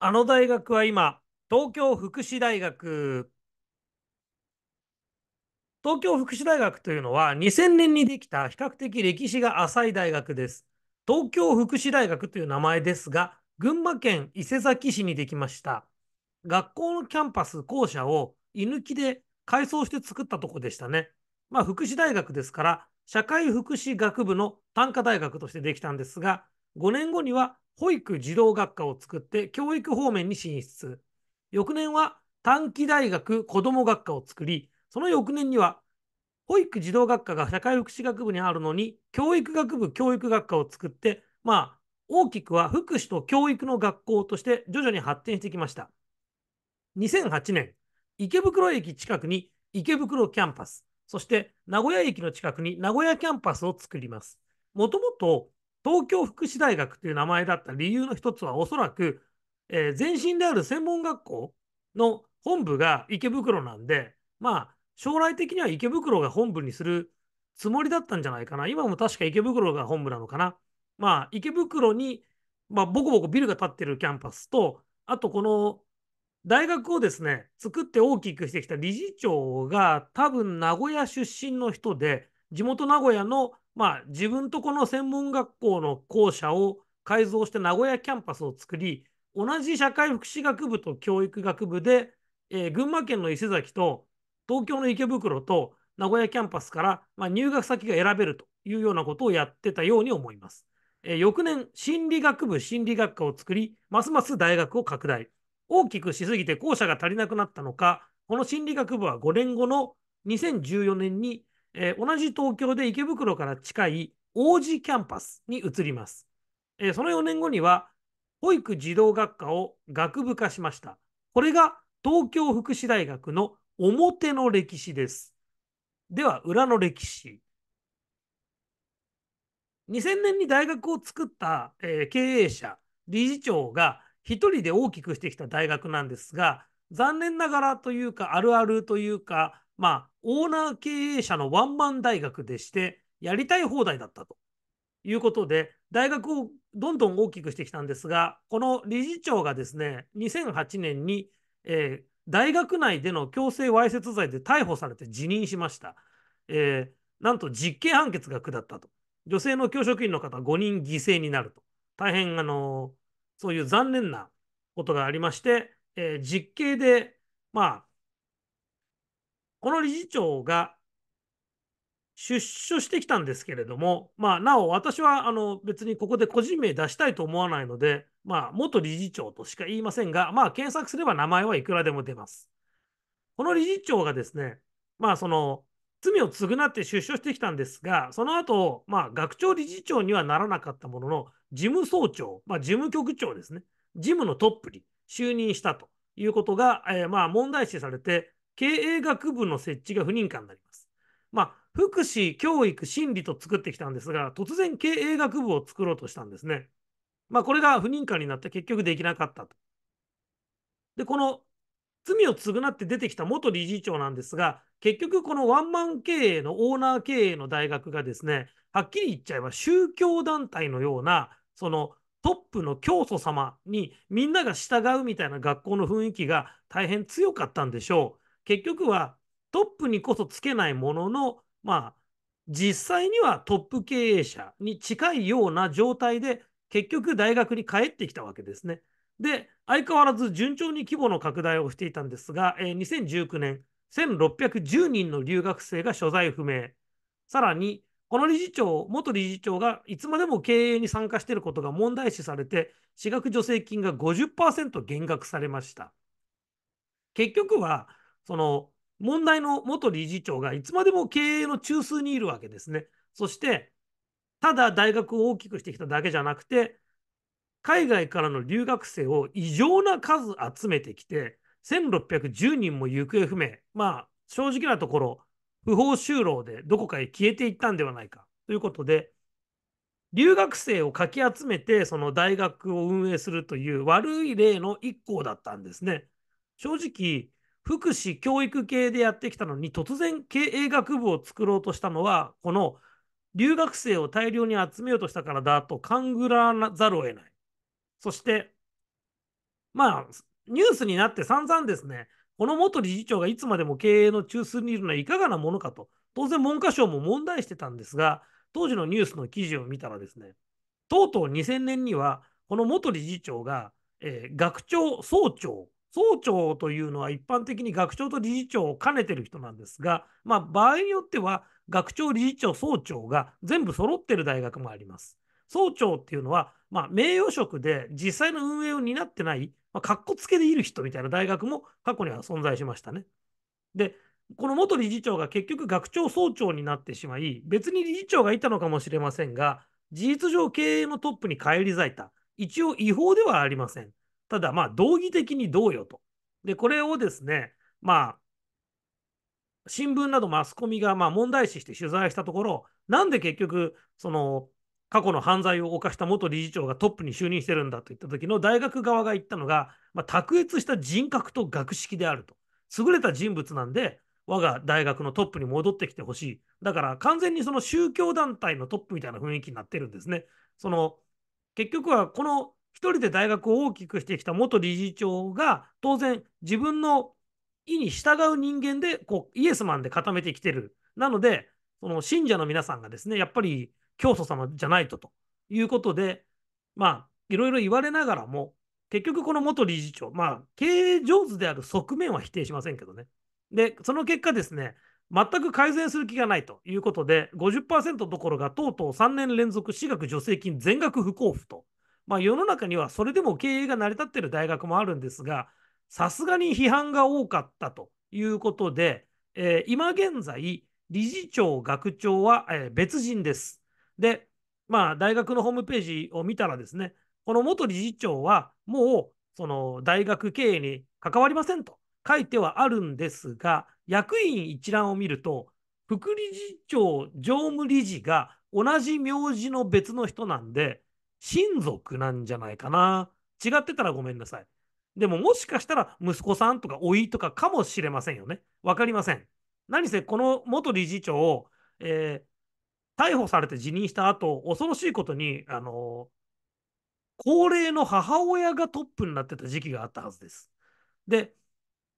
あの大学は今、東京福祉大学。東京福祉大学というのは2000年にできた比較的歴史が浅い大学です。東京福祉大学という名前ですが、群馬県伊勢崎市にできました。学校のキャンパス校舎を居抜きで改装して作ったとこでしたね。まあ、福祉大学ですから、社会福祉学部の単科大学としてできたんですが、5年後には保育児童学科を作って教育方面に進出。翌年は短期大学子ども学科を作り、その翌年には保育児童学科が社会福祉学部にあるのに、教育学部教育学科を作って、まあ、大きくは福祉と教育の学校として徐々に発展してきました。2008年、池袋駅近くに池袋キャンパス、そして名古屋駅の近くに名古屋キャンパスを作ります。もともと東京福祉大学という名前だった理由の一つは、おそらく、えー、前身である専門学校の本部が池袋なんで、まあ、将来的には池袋が本部にするつもりだったんじゃないかな。今も確か池袋が本部なのかな。まあ、池袋に、まあ、ボコボコビルが建ってるキャンパスと、あとこの大学をですね、作って大きくしてきた理事長が多分名古屋出身の人で、地元名古屋のまあ、自分とこの専門学校の校舎を改造して名古屋キャンパスを作り、同じ社会福祉学部と教育学部で、えー、群馬県の伊勢崎と東京の池袋と名古屋キャンパスから、まあ、入学先が選べるというようなことをやってたように思います。えー、翌年、心理学部心理学科を作り、ますます大学を拡大。大きくしすぎて校舎が足りなくなったのか、この心理学部は5年後の2014年にえー、同じ東京で池袋から近い王子キャンパスに移ります。えー、その4年後には、保育児童学科を学部化しました。これが東京福祉大学の表の歴史です。では、裏の歴史。2000年に大学を作った、えー、経営者、理事長が一人で大きくしてきた大学なんですが、残念ながらというか、あるあるというか、まあ、オーナー経営者のワンマン大学でして、やりたい放題だったということで、大学をどんどん大きくしてきたんですが、この理事長がですね、2008年に、えー、大学内での強制わいせつ罪で逮捕されて辞任しました。えー、なんと実刑判決が下ったと。女性の教職員の方5人犠牲になると。大変、あのー、そういう残念なことがありまして、えー、実刑で、まあ、この理事長が出所してきたんですけれども、まあ、なお私はあの別にここで個人名出したいと思わないので、まあ、元理事長としか言いませんが、まあ、検索すれば名前はいくらでも出ます。この理事長がですね、まあ、その罪を償って出所してきたんですが、その後、まあ、学長理事長にはならなかったものの、事務総長、まあ、事務局長ですね、事務のトップに就任したということが、えー、まあ問題視されて、経営学部の設置が不認可になります。まあ、福祉、教育、心理と作ってきたんですが、突然経営学部を作ろうとしたんですね。まあ、これが不認可になって結局できなかったと。で、この罪を償って出てきた元理事長なんですが、結局このワンマン経営のオーナー経営の大学がですね、はっきり言っちゃえば宗教団体のような、そのトップの教祖様にみんなが従うみたいな学校の雰囲気が大変強かったんでしょう。結局はトップにこそつけないものの、まあ、実際にはトップ経営者に近いような状態で、結局大学に帰ってきたわけですね。で、相変わらず順調に規模の拡大をしていたんですが、えー、2019年、1610人の留学生が所在不明。さらに、この理事長、元理事長がいつまでも経営に参加していることが問題視されて、私学助成金が50%減額されました。結局は、その問題の元理事長がいつまでも経営の中枢にいるわけですね。そして、ただ大学を大きくしてきただけじゃなくて、海外からの留学生を異常な数集めてきて、1610人も行方不明。まあ、正直なところ、不法就労でどこかへ消えていったんではないかということで、留学生をかき集めて、その大学を運営するという悪い例の一行だったんですね。正直、福祉教育系でやってきたのに突然経営学部を作ろうとしたのはこの留学生を大量に集めようとしたからだと勘ぐらざるを得ない。そしてまあニュースになって散々ですねこの元理事長がいつまでも経営の中枢にいるのはいかがなものかと当然文科省も問題してたんですが当時のニュースの記事を見たらですねとうとう2000年にはこの元理事長が、えー、学長総長総長というのは一般的に学長と理事長を兼ねてる人なんですが、まあ、場合によっては学長、理事長、総長が全部揃ってる大学もあります。総長っていうのは、まあ、名誉職で実際の運営を担ってない、まあ、かっこつけでいる人みたいな大学も過去には存在しましたね。で、この元理事長が結局学長総長になってしまい、別に理事長がいたのかもしれませんが、事実上経営のトップに返り咲いた。一応違法ではありません。ただ、まあ、道義的にどうよと。で、これをですね、まあ、新聞などマスコミがま問題視して取材したところ、なんで結局、その過去の犯罪を犯した元理事長がトップに就任してるんだといった時の大学側が言ったのが、まあ、卓越した人格と学識であると。優れた人物なんで、我が大学のトップに戻ってきてほしい。だから完全にその宗教団体のトップみたいな雰囲気になってるんですね。その結局はこの一人で大学を大きくしてきた元理事長が、当然自分の意に従う人間で、こう、イエスマンで固めてきてる。なので、その信者の皆さんがですね、やっぱり教祖様じゃないとということで、まあ、いろいろ言われながらも、結局この元理事長、まあ、経営上手である側面は否定しませんけどね。で、その結果ですね、全く改善する気がないということで、50%どころがとうとう3年連続私学助成金全額不交付とまあ、世の中にはそれでも経営が成り立っている大学もあるんですが、さすがに批判が多かったということで、えー、今現在、理事長、学長は、えー、別人です。で、まあ、大学のホームページを見たらですね、この元理事長はもうその大学経営に関わりませんと書いてはあるんですが、役員一覧を見ると、副理事長、常務理事が同じ名字の別の人なんで、親族なんじゃないかな。違ってたらごめんなさい。でももしかしたら息子さんとかおいとかかもしれませんよね。わかりません。何せこの元理事長を、えー、逮捕されて辞任した後、恐ろしいことに、あのー、高齢の母親がトップになってた時期があったはずです。で、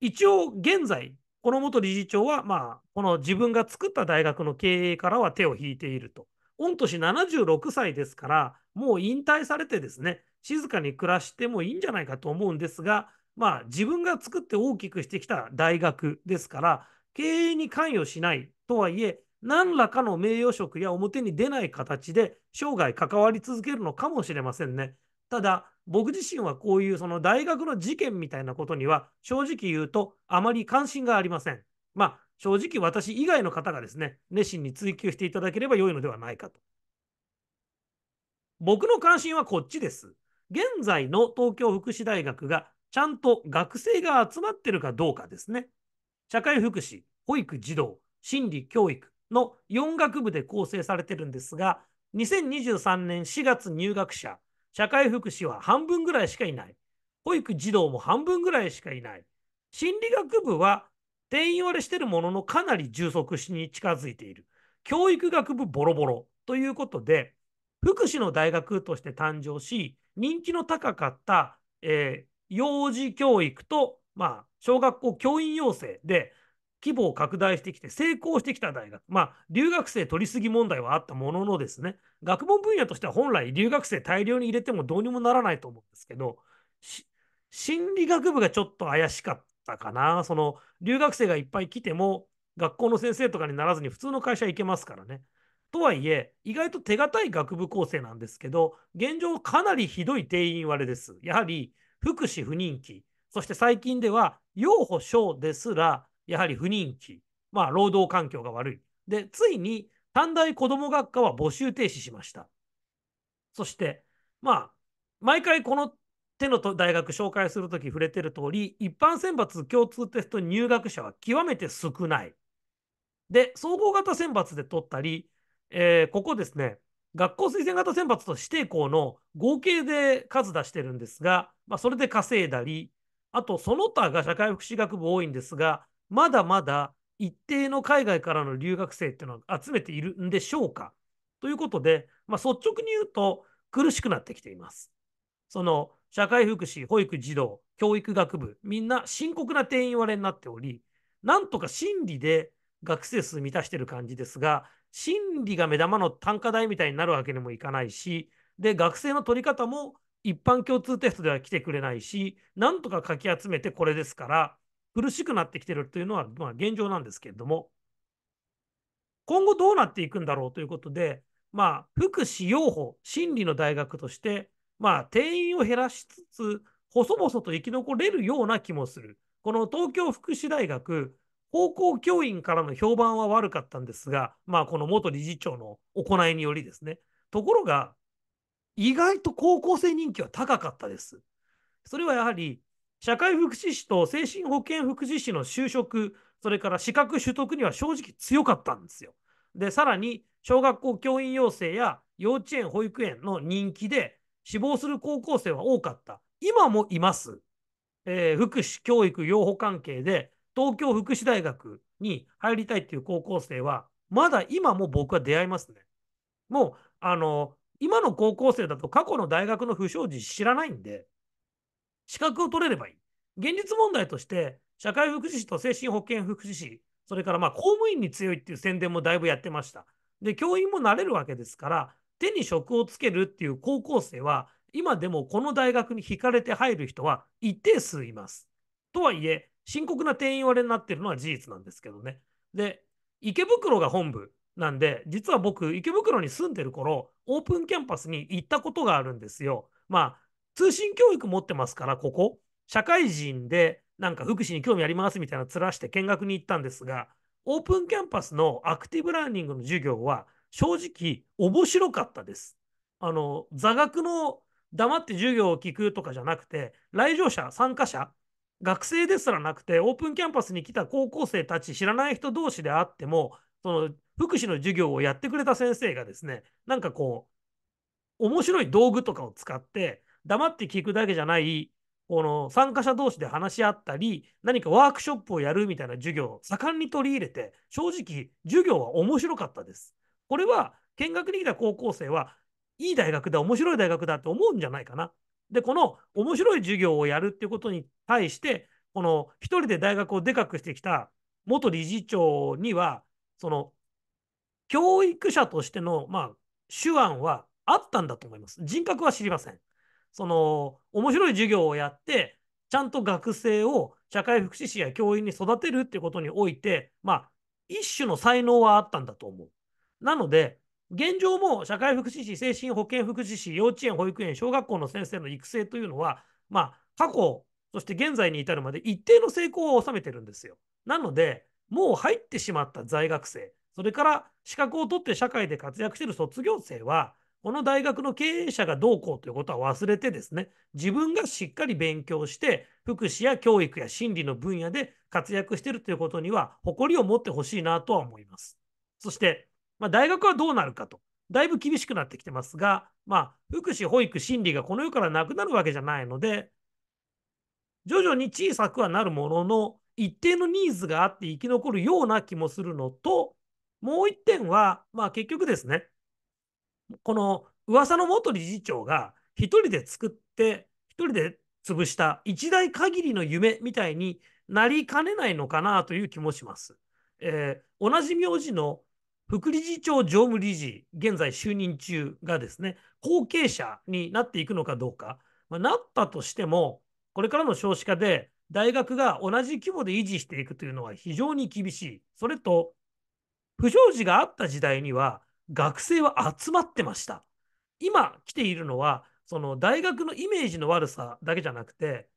一応現在、この元理事長は、まあ、この自分が作った大学の経営からは手を引いていると。御年76歳ですから、もう引退されてですね、静かに暮らしてもいいんじゃないかと思うんですが、まあ、自分が作って大きくしてきた大学ですから、経営に関与しないとはいえ、何らかの名誉職や表に出ない形で生涯関わり続けるのかもしれませんね。ただ、僕自身はこういうその大学の事件みたいなことには正直言うとあまり関心がありません。まあ、正直私以外の方がですね、熱心に追求していただければ良いのではないかと僕の関心はこっちです。現在の東京福祉大学がちゃんと学生が集まってるかどうかですね。社会福祉、保育児童、心理教育の4学部で構成されてるんですが、2023年4月入学者、社会福祉は半分ぐらいしかいない。保育児童も半分ぐらいしかいない。心理学部は定員割れしてるもののかなり充足しに近づいている。教育学部ボロボロということで、福祉の大学として誕生し、人気の高かった、えー、幼児教育と、まあ、小学校教員養成で規模を拡大してきて成功してきた大学、まあ、留学生取りすぎ問題はあったもののですね、学問分野としては本来留学生大量に入れてもどうにもならないと思うんですけど、心理学部がちょっと怪しかったかな。その留学生がいっぱい来ても学校の先生とかにならずに普通の会社行けますからね。とはいえ、意外と手堅い学部構成なんですけど、現状かなりひどい定員割れです。やはり福祉不人気、そして最近では、養保省ですら、やはり不人気、まあ、労働環境が悪い。で、ついに、短大子ども学科は募集停止しました。そして、まあ、毎回この手の大学紹介するとき触れてる通り、一般選抜共通テスト入学者は極めて少ない。で、総合型選抜で取ったり、えー、ここですね、学校推薦型選抜と指定校の合計で数出してるんですが、まあ、それで稼いだり、あとその他が社会福祉学部多いんですが、まだまだ一定の海外からの留学生っていうのは集めているんでしょうかということで、まあ、率直に言うと苦しくなってきています。その社会福祉、保育児童、教育学部、みんな深刻な定員割れになっており、なんとか心理で学生数満たしてる感じですが、心理が目玉の単価代みたいになるわけにもいかないし、で、学生の取り方も一般共通テストでは来てくれないし、なんとかかき集めてこれですから、苦しくなってきてるというのは、まあ、現状なんですけれども、今後どうなっていくんだろうということで、まあ、福祉用法、心理の大学として、まあ、定員を減らしつつ、細々と生き残れるような気もする。この東京福祉大学、高校教員からの評判は悪かったんですが、まあ、この元理事長の行いによりですね。ところが、意外と高校生人気は高かったです。それはやはり、社会福祉士と精神保健福祉士の就職、それから資格取得には正直強かったんですよ。で、さらに、小学校教員養成や幼稚園、保育園の人気で、死亡する高校生は多かった。今もいます。えー、福祉、教育、養護関係で、東京福祉大学に入りたいっていう高校生は、まだ今も僕は出会いますね。もう、あの、今の高校生だと過去の大学の不祥事知らないんで、資格を取れればいい。現実問題として、社会福祉士と精神保健福祉士、それからまあ公務員に強いっていう宣伝もだいぶやってました。で、教員もなれるわけですから、手に職をつけるっていう高校生は、今でもこの大学に惹かれて入る人は一定数います。とはいえ、深刻な定員割れになってるのは事実なんですけどね。で、池袋が本部なんで、実は僕、池袋に住んでる頃、オープンキャンパスに行ったことがあるんですよ。まあ、通信教育持ってますから、ここ、社会人で、なんか福祉に興味ありますみたいな面して見学に行ったんですが、オープンキャンパスのアクティブラーニングの授業は、正直、面白かったです。あの、座学の黙って授業を聞くとかじゃなくて、来場者、参加者学生ですらなくて、オープンキャンパスに来た高校生たち、知らない人同士であっても、その福祉の授業をやってくれた先生がですね、なんかこう、面白い道具とかを使って、黙って聞くだけじゃない、この参加者同士で話し合ったり、何かワークショップをやるみたいな授業を盛んに取り入れて、正直、授業は面白かったです。これは見学に来た高校生は、いい大学だ、面白い大学だって思うんじゃないかな。で、この面白い授業をやるっていうことに対して、この一人で大学をでかくしてきた元理事長には、その教育者としての、まあ、手腕はあったんだと思います。人格は知りません。その面白い授業をやって、ちゃんと学生を社会福祉士や教員に育てるっていうことにおいて、まあ、一種の才能はあったんだと思う。なので、現状も社会福祉士、精神保健福祉士、幼稚園、保育園、小学校の先生の育成というのは、まあ、過去、そして現在に至るまで一定の成功を収めてるんですよ。なので、もう入ってしまった在学生、それから資格を取って社会で活躍している卒業生は、この大学の経営者がどうこうということは忘れてですね、自分がしっかり勉強して、福祉や教育や心理の分野で活躍しているということには、誇りを持ってほしいなとは思います。そして、まあ、大学はどうなるかと。だいぶ厳しくなってきてますが、まあ、福祉、保育、心理がこの世からなくなるわけじゃないので、徐々に小さくはなるものの、一定のニーズがあって生き残るような気もするのと、もう一点は、まあ結局ですね、この噂の元理事長が一人で作って、一人で潰した一代限りの夢みたいになりかねないのかなという気もします。えー、同じ名字の副理事長、常務理事、現在就任中がですね、後継者になっていくのかどうか、まあ、なったとしても、これからの少子化で、大学が同じ規模で維持していくというのは非常に厳しい。それと、不祥事があった時代には、学生は集まってました。今来ているのは、その大学のイメージの悪さだけじゃなくて、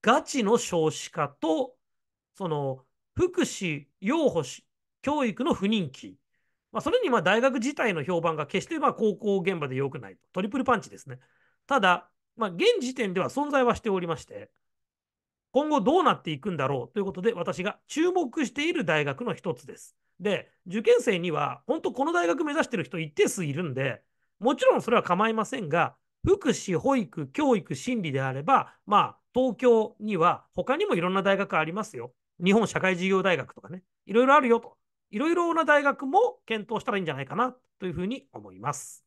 ガチの少子化と、その福祉、養護教育の不人気まあ、それにま大学自体の評判が決してま高校現場で良くないトリプルパンチですね。ただ、まあ、現時点では存在はしておりまして、今後どうなっていくんだろうということで、私が注目している大学の一つです。で、受験生には、本当この大学目指してる人一定数いるんで、もちろんそれは構いませんが、福祉、保育、教育、心理であれば、まあ、東京には他にもいろんな大学ありますよ。日本社会事業大学とかね、いろいろあるよと。いろいろな大学も検討したらいいんじゃないかなというふうに思います。